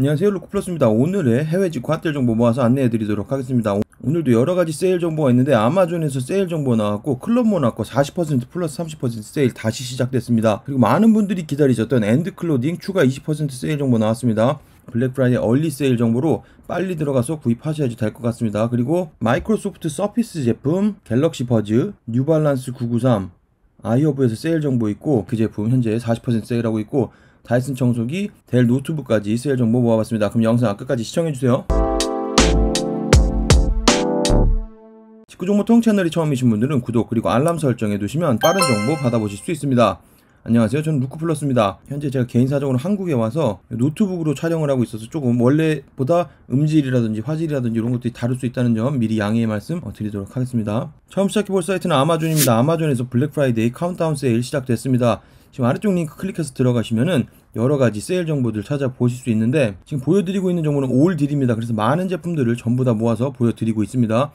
안녕하세요 루크플러스입니다. 오늘의 해외 직구 핫딜 정보 모아서 안내해 드리도록 하겠습니다. 오늘도 여러가지 세일 정보가 있는데 아마존에서 세일 정보 나왔고 클럽 모나코 뭐 40% 플러스 30% 세일 다시 시작됐습니다. 그리고 많은 분들이 기다리셨던 엔드 클로딩 추가 20% 세일 정보 나왔습니다. 블랙프라이데이 얼리 세일 정보로 빨리 들어가서 구입하셔야지 될 것 같습니다. 그리고 마이크로소프트 서피스 제품 갤럭시 버즈 뉴발란스 993 아이허브에서 세일 정보 있고 그 제품 현재 40% 세일하고 있고 다이슨 청소기, 델 노트북까지 세일 정보 모아봤습니다. 그럼 영상 끝까지 시청해주세요. 직구정보통 채널이 처음이신 분들은 구독 그리고 알람 설정해 두시면 빠른 정보 받아보실 수 있습니다. 안녕하세요. 저는 루크플러스입니다. 현재 제가 개인 사정으로 한국에 와서 노트북으로 촬영을 하고 있어서 조금 원래보다 음질이라든지 화질이라든지 이런 것들이 다를 수 있다는 점 미리 양해의 말씀 어, 드리도록 하겠습니다. 처음 시작해 볼 사이트는 아마존입니다. 아마존에서 블랙 프라이데이 카운트다운 세일 시작됐습니다. 지금 아래쪽 링크 클릭해서 들어가시면은 여러 가지 세일 정보들 찾아보실 수 있는데 지금 보여드리고 있는 정보는 올 딜입니다. 그래서 많은 제품들을 전부 다 모아서 보여드리고 있습니다.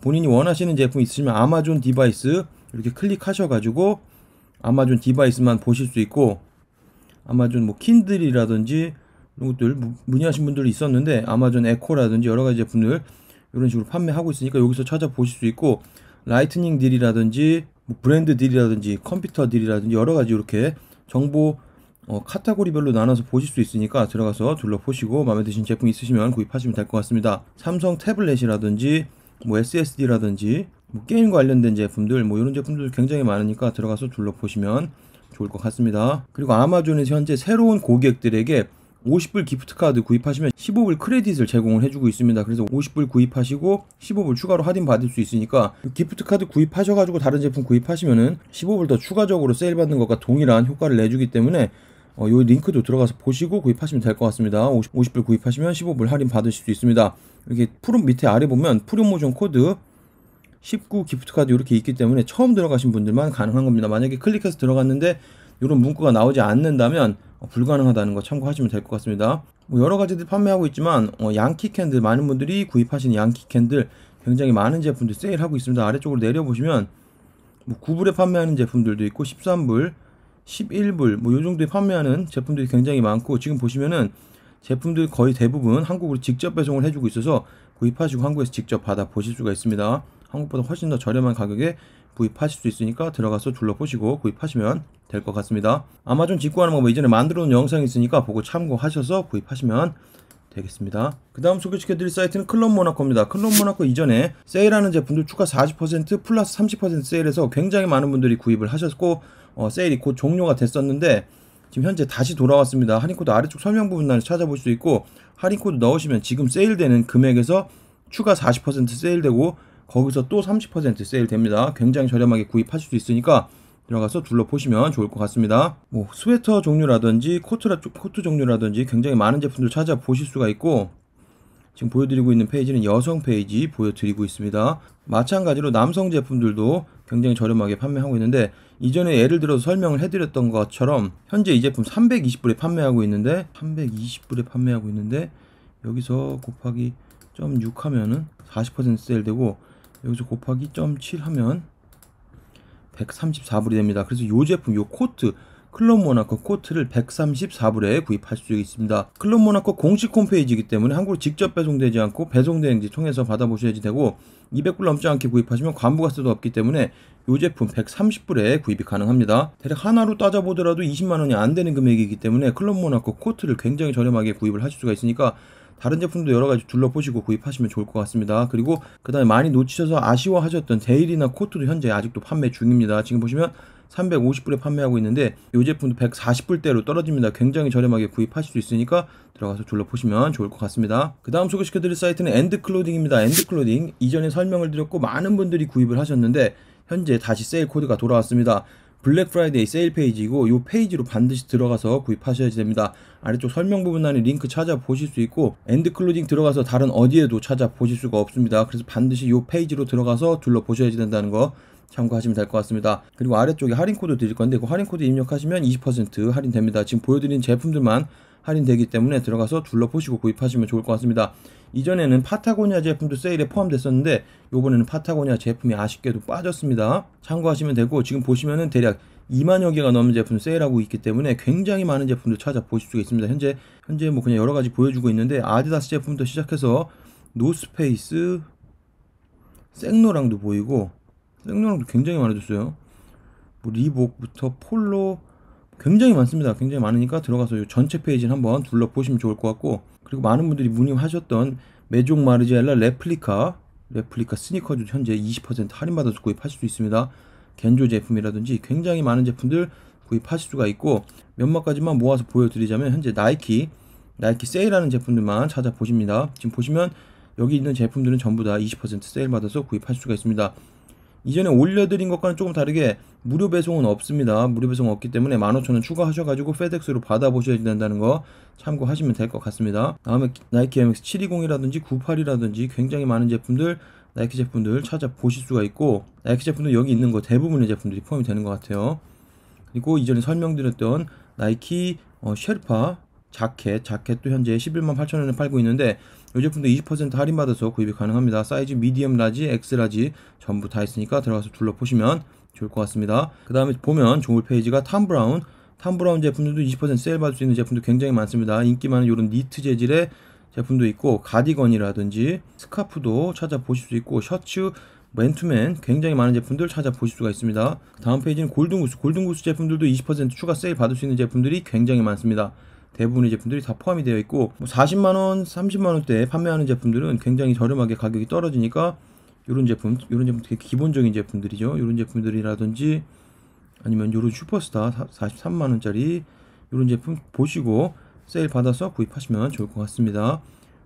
본인이 원하시는 제품 있으시면 아마존 디바이스 이렇게 클릭하셔가지고 아마존 디바이스만 보실 수 있고 아마존 뭐 킨들이라든지 이런 것들 문의하신 분들이 있었는데 아마존 에코라든지 여러 가지 제품들 이런 식으로 판매하고 있으니까 여기서 찾아보실 수 있고 라이트닝 딜이라든지 뭐 브랜드 딜이라든지 컴퓨터 딜이라든지 여러 가지 이렇게 정보 어, 카테고리별로 나눠서 보실 수 있으니까 들어가서 둘러보시고 마음에 드신 제품 있으시면 구입하시면 될 것 같습니다. 삼성 태블릿이라든지 뭐 SSD라든지 뭐 게임 관련된 제품들 뭐 이런 제품들 굉장히 많으니까 들어가서 둘러보시면 좋을 것 같습니다. 그리고 아마존에서 현재 새로운 고객들에게 50불 기프트 카드 구입하시면 15불 크레딧을 제공을 해주고 있습니다. 그래서 50불 구입하시고 15불 추가로 할인 받을 수 있으니까 그 기프트 카드 구입하셔가지고 다른 제품 구입하시면은 15불 더 추가적으로 세일 받는 것과 동일한 효과를 내주기 때문에 어, 요 링크도 들어가서 보시고 구입하시면 될 것 같습니다. 50, 50불 구입하시면 15불 할인 받으실 수 있습니다. 이렇게 푸른 밑에 아래 보면 프로모션 코드 19 기프트카드 이렇게 있기 때문에 처음 들어가신 분들만 가능한 겁니다. 만약에 클릭해서 들어갔는데 이런 문구가 나오지 않는다면 어, 불가능하다는 거 참고하시면 될 것 같습니다. 뭐 여러 가지들 판매하고 있지만 어, 양키 캔들 많은 분들이 구입하신 양키 캔들 굉장히 많은 제품들 세일하고 있습니다. 아래쪽으로 내려보시면 뭐 9불에 판매하는 제품들도 있고 13불 11불 뭐요 정도에 판매하는 제품들이 굉장히 많고 지금 보시면은 제품들 거의 대부분 한국으로 직접 배송을 해주고 있어서 구입하시고 한국에서 직접 받아 보실 수가 있습니다. 한국보다 훨씬 더 저렴한 가격에 구입하실 수 있으니까 들어가서 둘러보시고 구입하시면 될 것 같습니다. 아마존 직구하는 거 뭐 이전에 만들어 놓은 영상이 있으니까 보고 참고하셔서 구입하시면 되겠습니다. 그 다음 소개시켜드릴 사이트는 클럽 모나코입니다. 클럽 모나코 이전에 세일하는 제품들 추가 40% 플러스 30% 세일해서 굉장히 많은 분들이 구입을 하셨고 어, 세일이 곧 종료가 됐었는데 지금 현재 다시 돌아왔습니다. 할인코드 아래쪽 설명 부분란에 찾아볼 수 있고 할인코드 넣으시면 지금 세일되는 금액에서 추가 40% 세일되고 거기서 또 30% 세일됩니다. 굉장히 저렴하게 구입하실 수 있으니까 들어가서 둘러보시면 좋을 것 같습니다. 뭐 스웨터 종류라든지 코트라, 코트 종류라든지 굉장히 많은 제품들 찾아보실 수가 있고 지금 보여드리고 있는 페이지는 여성 페이지 보여드리고 있습니다. 마찬가지로 남성 제품들도 굉장히 저렴하게 판매하고 있는데 이전에 예를 들어서 설명을 해드렸던 것처럼 현재 이 제품 320불에 판매하고 있는데 320불에 판매하고 있는데 여기서 곱하기 6 하면은 40% 세일되고 여기서 곱하기 7 하면 134불이 됩니다. 그래서 이 제품 이 코트 클럽 모나코 코트를 134불에 구입할 수 있습니다. 클럽 모나코 공식 홈페이지이기 때문에 한국으로 직접 배송되지 않고 배송대행지 통해서 받아보셔야지 되고 200불 넘지 않게 구입하시면 관부가스도 없기 때문에 이 제품 130불에 구입이 가능합니다. 대략 하나로 따져보더라도 20만원이 안 되는 금액이기 때문에 클럽 모나코 코트를 굉장히 저렴하게 구입을 하실 수가 있으니까 다른 제품도 여러 가지 둘러보시고 구입하시면 좋을 것 같습니다. 그리고 그 다음에 많이 놓치셔서 아쉬워하셨던 데일이나 코트도 현재 아직도 판매 중입니다. 지금 보시면 350불에 판매하고 있는데 이 제품도 140불대로 떨어집니다. 굉장히 저렴하게 구입하실 수 있으니까 들어가서 둘러보시면 좋을 것 같습니다. 그 다음 소개시켜드릴 사이트는 엔드클로딩입니다. 엔드클로딩 이전에 설명을 드렸고 많은 분들이 구입을 하셨는데 현재 다시 세일 코드가 돌아왔습니다. 블랙 프라이데이 세일 페이지이고 이 페이지로 반드시 들어가서 구입하셔야 됩니다. 아래쪽 설명 부분 안에 링크 찾아보실 수 있고 엔드 클로딩 들어가서 다른 어디에도 찾아보실 수가 없습니다. 그래서 반드시 이 페이지로 들어가서 둘러보셔야 된다는 거 참고하시면 될 것 같습니다. 그리고 아래쪽에 할인 코드 드릴 건데 그 할인 코드 입력하시면 20% 할인됩니다. 지금 보여드린 제품들만 할인되기 때문에 들어가서 둘러보시고 구입하시면 좋을 것 같습니다. 이전에는 파타고니아 제품도 세일에 포함됐었는데 요번에는 파타고니아 제품이 아쉽게도 빠졌습니다. 참고하시면 되고 지금 보시면은 대략 2만여 개가 넘는 제품 세일하고 있기 때문에 굉장히 많은 제품도 찾아보실 수가 있습니다. 현재 현재 뭐 그냥 여러 가지 보여주고 있는데 아디다스 제품도 시작해서 노스페이스 생노랑도 보이고 생존력도 굉장히 많아졌어요. 뭐 리복부터 폴로 굉장히 많습니다. 굉장히 많으니까 들어가서 전체 페이지를 한번 둘러보시면 좋을 것 같고 그리고 많은 분들이 문의하셨던 메종 마르지엘라 레플리카 레플리카 스니커즈 현재 20% 할인받아서 구입하실 수 있습니다. 겐조 제품이라든지 굉장히 많은 제품들 구입하실 수가 있고 몇몇 가지만 모아서 보여드리자면 현재 나이키 나이키 세일하는 제품들만 찾아보십니다. 지금 보시면 여기 있는 제품들은 전부 다 20% 세일 받아서 구입할 수가 있습니다. 이전에 올려드린 것과는 조금 다르게 무료 배송은 없습니다. 무료 배송 없기 때문에 15,000원 추가하셔가지고 페덱스로 받아보셔야 된다는 거 참고하시면 될 것 같습니다. 다음에 나이키 MX 720이라든지 98이라든지 굉장히 많은 제품들 나이키 제품들 찾아보실 수가 있고 나이키 제품도 여기 있는 거 대부분의 제품들이 포함이 되는 것 같아요. 그리고 이전에 설명드렸던 나이키 어, 쉘파 자켓 자켓도 현재 118,000원에 팔고 있는데 이 제품도 20% 할인 받아서 구입이 가능합니다. 사이즈 미디엄 라지, 엑스라지 전부 다 있으니까 들어가서 둘러보시면 좋을 것 같습니다. 그 다음에 보면 종을 페이지가 탐브라운 탐브라운 제품들도 20% 세일 받을 수 있는 제품도 굉장히 많습니다. 인기 많은 이런 니트 재질의 제품도 있고 가디건이라든지 스카프도 찾아보실 수 있고 셔츠 맨투맨 굉장히 많은 제품들 찾아보실 수가 있습니다. 다음 페이지는 골든구스 골든구스 제품들도 20% 추가 세일 받을 수 있는 제품들이 굉장히 많습니다. 대부분의 제품들이 다 포함이 되어 있고 40만원, 뭐 30만원대에 판매하는 제품들은 굉장히 저렴하게 가격이 떨어지니까 이런 제품, 이런 제품 되게 기본적인 제품들이죠. 이런 제품들이라든지 아니면 이런 슈퍼스타 43만원짜리 이런 제품 보시고 세일 받아서 구입하시면 좋을 것 같습니다.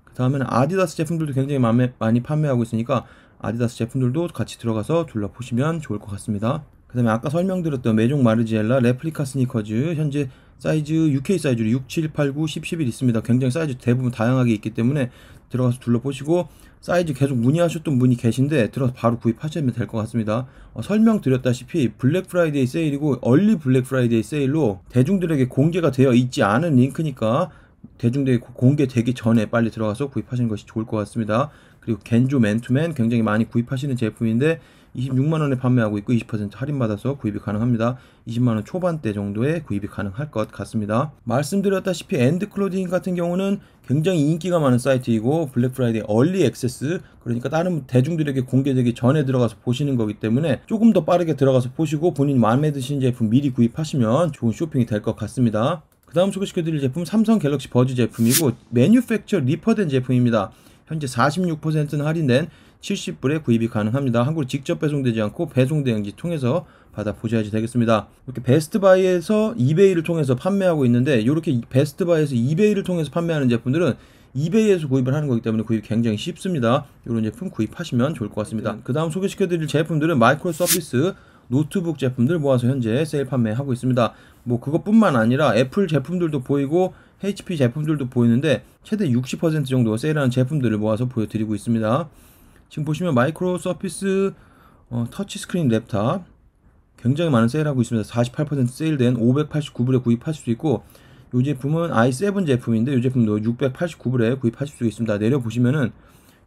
그 다음에는 아디다스 제품들도 굉장히 많이 판매하고 있으니까 아디다스 제품들도 같이 들어가서 둘러보시면 좋을 것 같습니다. 그 다음에 아까 설명드렸던 메종 마르지엘라 레플리카 스니커즈 현재 사이즈 6K 사이즈로 6, 7, 8, 9, 10, 11 있습니다. 굉장히 사이즈 대부분 다양하게 있기 때문에 들어가서 둘러보시고 사이즈 계속 문의하셨던 분이 계신데 들어서 가 바로 구입하시면 될 것 같습니다. 어, 설명드렸다시피 블랙 프라이데이 세일이고 얼리 블랙 프라이데이 세일로 대중들에게 공개가 되어 있지 않은 링크니까 대중들에게 공개되기 전에 빨리 들어가서 구입하시는 것이 좋을 것 같습니다. 그리고 겐조 맨투맨 굉장히 많이 구입하시는 제품인데 26만 원에 판매하고 있고 20% 할인 받아서 구입이 가능합니다. 20만 원 초반대 정도에 구입이 가능할 것 같습니다. 말씀드렸다시피 엔드 클로딩 같은 경우는 굉장히 인기가 많은 사이트이고 블랙 프라이데이 얼리 액세스 그러니까 다른 대중들에게 공개되기 전에 들어가서 보시는 거기 때문에 조금 더 빠르게 들어가서 보시고 본인 마음에 드신 제품 미리 구입하시면 좋은 쇼핑이 될 것 같습니다. 그 다음 소개시켜드릴 제품 삼성 갤럭시 버즈 제품이고 매뉴팩처 리퍼된 제품입니다. 현재 46%는 할인된 70불에 구입이 가능합니다. 한국으로 직접 배송되지 않고 배송 대행지 통해서 받아보셔야지 되겠습니다. 이렇게 베스트바이에서 이베이를 통해서 판매하고 있는데 이렇게 베스트바이에서 이베이를 통해서 판매하는 제품들은 이베이에서 구입을 하는 거기 때문에 구입이 굉장히 쉽습니다. 이런 제품 구입하시면 좋을 것 같습니다. 네. 그 다음 소개시켜드릴 제품들은 마이크로 서비스 노트북 제품들 모아서 현재 세일 판매하고 있습니다. 뭐 그것뿐만 아니라 애플 제품들도 보이고 HP 제품들도 보이는데 최대 60% 정도 세일하는 제품들을 모아서 보여드리고 있습니다. 지금 보시면 마이크로 서피스 어, 터치스크린 랩탑 굉장히 많은 세일하고 있습니다. 48% 세일된 589불에 구입하실 수 있고 이 제품은 i7 제품인데 이 제품도 689불에 구입하실 수 있습니다. 내려보시면은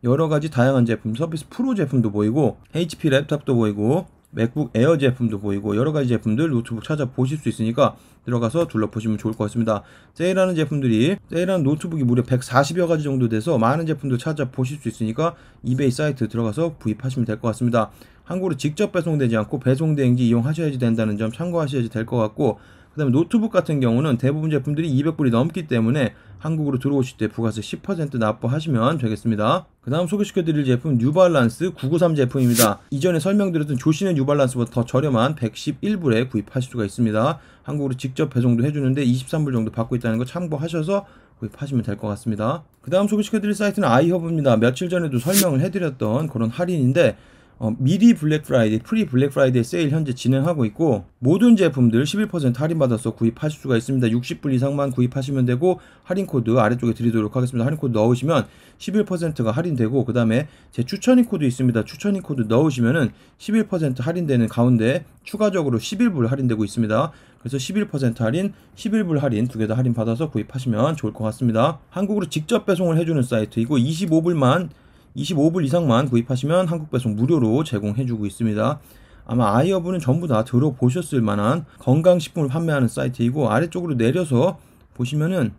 여러 가지 다양한 제품, 서비스 프로 제품도 보이고 HP 랩탑도 보이고 맥북 에어 제품도 보이고 여러 가지 제품들 노트북 찾아보실 수 있으니까 들어가서 둘러보시면 좋을 것 같습니다. 세일하는 제품들이 세일하는 노트북이 무려 140여 가지 정도 돼서 많은 제품들 찾아보실 수 있으니까 이베이 사이트 들어가서 구입하시면 될 것 같습니다. 한국으로 직접 배송되지 않고 배송대행지 이용하셔야지 된다는 점 참고하셔야지 될 것 같고 그다음에 노트북 같은 경우는 대부분 제품들이 200불이 넘기 때문에 한국으로 들어오실 때 부가세 10% 납부하시면 되겠습니다. 그 다음 소개시켜드릴 제품 뉴발란스 993 제품입니다. 이전에 설명드렸던 조신의 뉴발란스보다 더 저렴한 111불에 구입하실 수가 있습니다. 한국으로 직접 배송도 해주는데 23불 정도 받고 있다는 거 참고하셔서 구입하시면 될 것 같습니다. 그 다음 소개시켜드릴 사이트는 아이허브입니다. 며칠 전에도 설명을 해드렸던 그런 할인인데 어, 미리 블랙 프라이데이, 프리 블랙 프라이데이 세일 현재 진행하고 있고 모든 제품들 11% 할인받아서 구입하실 수가 있습니다. 60불 이상만 구입하시면 되고 할인 코드 아래쪽에 드리도록 하겠습니다. 할인 코드 넣으시면 11%가 할인되고 그 다음에 제 추천인 코드 있습니다. 추천인 코드 넣으시면은 11% 할인되는 가운데 추가적으로 11불 할인되고 있습니다. 그래서 11% 할인, 11불 할인 두 개 다 할인 받아서 구입하시면 좋을 것 같습니다. 한국으로 직접 배송을 해주는 사이트이고 25불만 25불 이상만 구입하시면 한국배송 무료로 제공해주고 있습니다. 아마 아이어브는 전부 다 들어보셨을 만한 건강식품을 판매하는 사이트이고 아래쪽으로 내려서 보시면은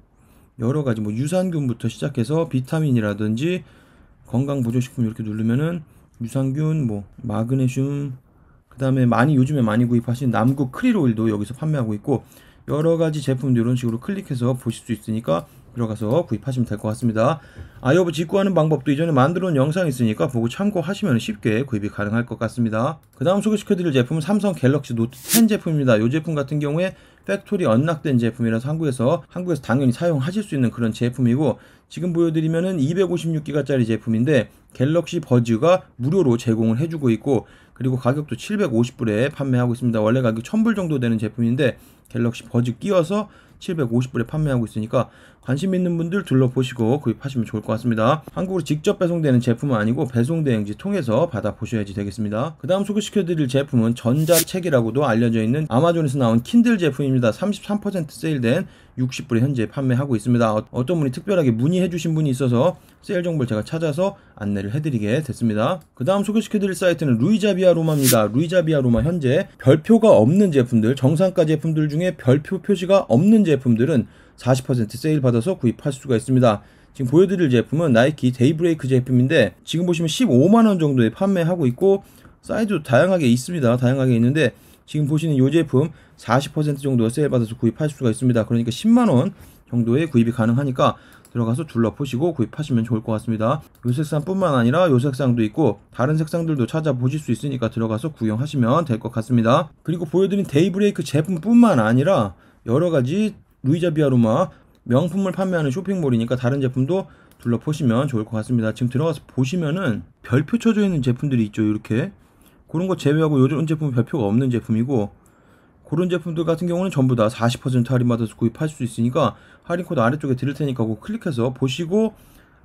여러 가지 뭐 유산균부터 시작해서 비타민이라든지 건강보조식품 이렇게 누르면은 유산균, 뭐 마그네슘, 그 다음에 많이 요즘에 많이 구입하신 남극 크릴 오일도 여기서 판매하고 있고 여러 가지 제품들 이런 식으로 클릭해서 보실 수 있으니까 들어가서 구입하시면 될 것 같습니다. 아이오브 직구하는 방법도 이전에 만들어 놓은 영상이 있으니까 보고 참고하시면 쉽게 구입이 가능할 것 같습니다. 그 다음 소개시켜드릴 제품은 삼성 갤럭시 노트 10 제품입니다. 이 제품 같은 경우에 팩토리 언락된 제품이라서 한국에서 한국에서 당연히 사용하실 수 있는 그런 제품이고 지금 보여드리면은 256기가짜리 제품인데 갤럭시 버즈가 무료로 제공을 해주고 있고 그리고 가격도 750불에 판매하고 있습니다. 원래 가격 1000불 정도 되는 제품인데 갤럭시 버즈 끼워서 750불에 판매하고 있으니까 관심 있는 분들 둘러보시고 구입하시면 좋을 것 같습니다. 한국으로 직접 배송되는 제품은 아니고 배송대행지 통해서 받아보셔야지 되겠습니다. 그 다음 소개시켜드릴 제품은 전자책이라고도 알려져 있는 아마존에서 나온 킨들 제품입니다. 33% 세일된 60불에 현재 판매하고 있습니다. 어, 어떤 분이 특별하게 문의해 주신 분이 있어서 세일 정보를 제가 찾아서 안내를 해드리게 됐습니다. 그 다음 소개시켜드릴 사이트는 루이자비아 로마입니다. 루이자비아 로마 현재 별표가 없는 제품들, 정상가 제품들 중에 별표 표시가 없는 제품들은 40% 세일 받아서 구입할 수가 있습니다. 지금 보여드릴 제품은 나이키 데이브레이크 제품인데 지금 보시면 15만원 정도에 판매하고 있고 사이즈도 다양하게 있습니다. 다양하게 있는데 지금 보시는 이 제품 40% 정도 세일 받아서 구입할 수가 있습니다. 그러니까 10만원 정도의 구입이 가능하니까 들어가서 둘러보시고 구입하시면 좋을 것 같습니다. 요 색상뿐만 아니라 요 색상도 있고 다른 색상들도 찾아보실 수 있으니까 들어가서 구경하시면 될 것 같습니다. 그리고 보여드린 데이브레이크 제품뿐만 아니라 여러 가지 루이자 비아루마 명품을 판매하는 쇼핑몰이니까 다른 제품도 둘러보시면 좋을 것 같습니다. 지금 들어가서 보시면은 별표 쳐져 있는 제품들이 있죠. 이렇게 그런 거 제외하고 요즘 제품은 별표가 없는 제품이고 그런 제품들 같은 경우는 전부 다 40% 할인 받아서 구입할수 있으니까 할인 코드 아래쪽에 드릴 테니까 꼭 클릭해서 보시고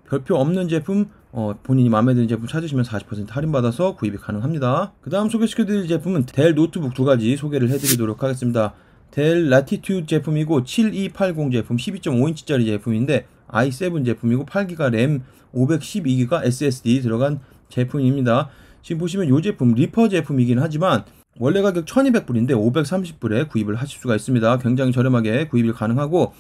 별표 없는 제품 어, 본인이 마음에 드는 제품 찾으시면 40% 할인 받아서 구입이 가능합니다. 그 다음 소개시켜드릴 제품은 델 노트북 두 가지 소개를 해드리도록 하겠습니다. 델 라티튜드 제품이고 7280 제품 12.5인치짜리 제품인데 i7 제품이고 8기가 램 512기가 SSD 들어간 제품입니다. 지금 보시면 이 제품 리퍼 제품이긴 하지만 원래 가격 1200불인데 530불에 구입을 하실 수가 있습니다. 굉장히 저렴하게 구입이 가능하고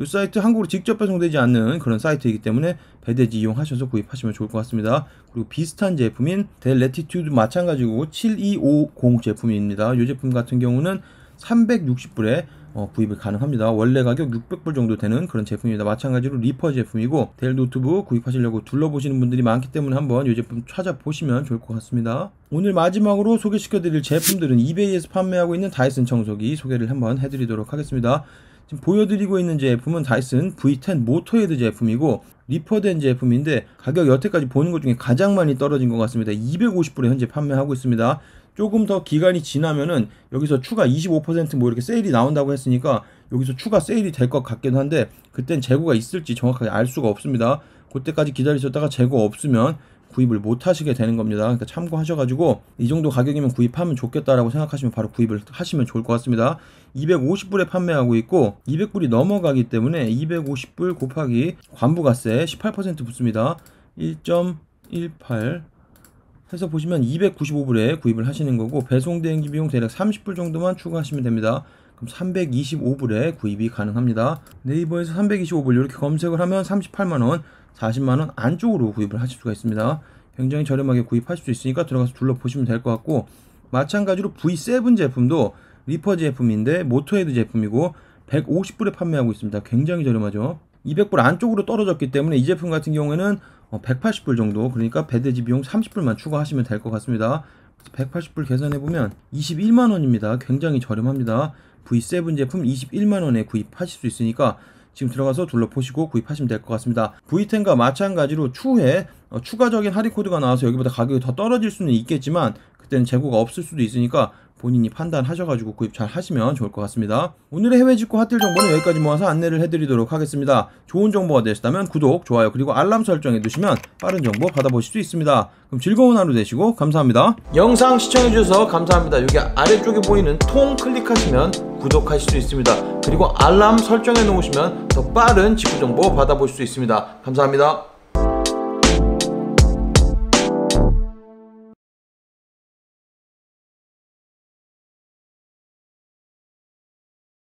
이 사이트 한국으로 직접 배송되지 않는 그런 사이트이기 때문에 배대지 이용하셔서 구입하시면 좋을 것 같습니다. 그리고 비슷한 제품인 델 레티튜드 마찬가지고 7250 제품입니다. 이 제품 같은 경우는 360불에 어, 구입이 가능합니다. 원래 가격 600불 정도 되는 그런 제품입니다. 마찬가지로 리퍼 제품이고 델 노트북 구입하시려고 둘러보시는 분들이 많기 때문에 한번 이 제품 찾아보시면 좋을 것 같습니다. 오늘 마지막으로 소개시켜드릴 제품들은 이베이에서 판매하고 있는 다이슨 청소기 소개를 한번 해드리도록 하겠습니다. 지금 보여드리고 있는 제품은 다이슨 V10 모터헤드 제품이고 리퍼된 제품인데 가격 여태까지 보는 것 중에 가장 많이 떨어진 것 같습니다. 250불에 현재 판매하고 있습니다. 조금 더 기간이 지나면은 여기서 추가 25%뭐 이렇게 세일이 나온다고 했으니까 여기서 추가 세일이 될 것 같긴 한데 그땐 재고가 있을지 정확하게 알 수가 없습니다. 그때까지 기다리셨다가 재고 없으면 구입을 못 하시게 되는 겁니다. 그러니까 참고하셔가지고 이 정도 가격이면 구입하면 좋겠다라고 생각하시면 바로 구입을 하시면 좋을 것 같습니다. 250불에 판매하고 있고 200불이 넘어가기 때문에 250불 곱하기 관부가세 18% 붙습니다. 1.18 해서 보시면 295불에 구입을 하시는 거고 배송 대행기 비용 대략 30불 정도만 추가하시면 됩니다. 그럼 325불에 구입이 가능합니다. 네이버에서 325불 이렇게 검색을 하면 38만 원 40만원 안쪽으로 구입을 하실 수가 있습니다. 굉장히 저렴하게 구입하실 수 있으니까 들어가서 둘러보시면 될 것 같고 마찬가지로 V7 제품도 리퍼 제품인데 모터헤드 제품이고 150불에 판매하고 있습니다. 굉장히 저렴하죠. 200불 안쪽으로 떨어졌기 때문에 이 제품 같은 경우에는 180불 어, 정도 그러니까 배대지 비용 30불만 추가하시면 될 것 같습니다. 180불 계산해보면 21만원입니다. 굉장히 저렴합니다. V7 제품 21만원에 구입하실 수 있으니까 지금 들어가서 둘러보시고 구입하시면 될 것 같습니다. V10과 마찬가지로 추후에 어, 추가적인 할인 코드가 나와서 여기보다 가격이 더 떨어질 수는 있겠지만 그때는 재고가 없을 수도 있으니까 본인이 판단하셔가지고 구입 잘 하시면 좋을 것 같습니다. 오늘의 해외 직구 핫딜 정보는 여기까지 모아서 안내를 해드리도록 하겠습니다. 좋은 정보가 되셨다면 구독, 좋아요, 그리고 알람 설정해 두시면 빠른 정보 받아보실 수 있습니다. 그럼 즐거운 하루 되시고 감사합니다. 영상 시청해주셔서 감사합니다. 여기 아래쪽에 보이는 통 클릭하시면 구독하실 수 있습니다. 그리고 알람 설정해 놓으시면 더 빠른 직구 정보 받아보실수 있습니다. 감사합니다.